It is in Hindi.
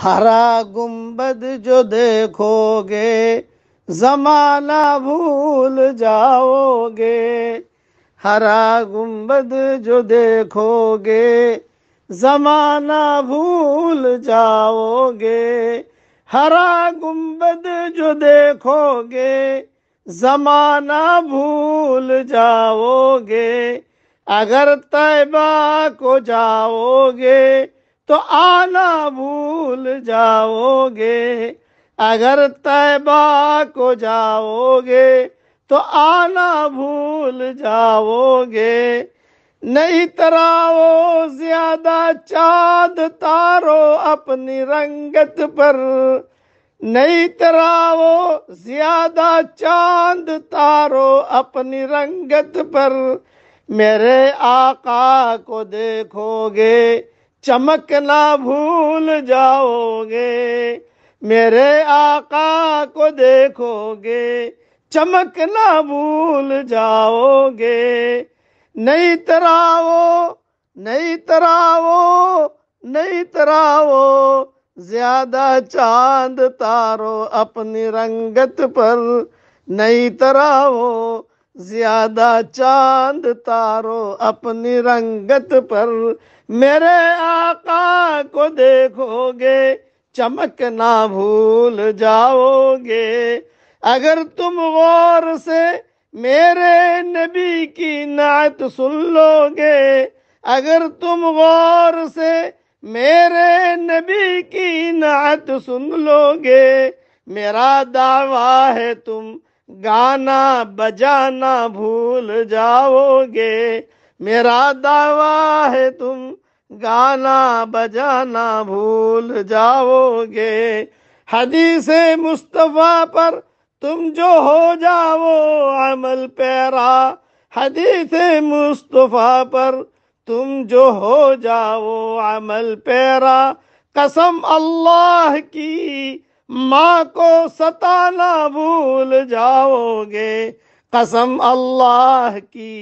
हरा गुंबद जो देखोगे जमाना भूल जाओगे हरा गुंबद जो देखोगे जमाना भूल जाओगे हरा गुंबद जो देखोगे जमाना भूल जाओगे अगर तैबा को जाओगे तो आना भूल जाओगे अगर तैबा को जाओगे तो आना भूल जाओगे नहीं तराओ ज्यादा चाँद तारो अपनी रंगत पर नहीं तराओ ज्यादा चांद तारो अपनी रंगत पर मेरे आका को देखोगे चमकना भूल जाओगे मेरे आका को देखोगे चमकना भूल जाओगे नहीं तरावो नहीं तरावो नहीं तरावो ज्यादा चांद तारो अपनी रंगत पर नहीं तरावो ज्यादा चांद तारो अपनी रंगत पर मेरे आका को देखोगे चमक ना भूल जाओगे अगर तुम गौर से मेरे नबी की नात सुन लोगे अगर तुम गौर से मेरे नबी की नात सुन लोगे मेरा दावा है तुम गाना बजाना भूल जाओगे मेरा दावा है तुम गाना बजाना भूल जाओगे हदीस मुस्तफ़ा पर तुम जो हो जाओ अमल पैरा हदीस मुस्तफ़ा पर तुम जो हो जाओ अमल पैरा कसम अल्लाह की माँ को सताना भूल जाओगे कसम अल्लाह की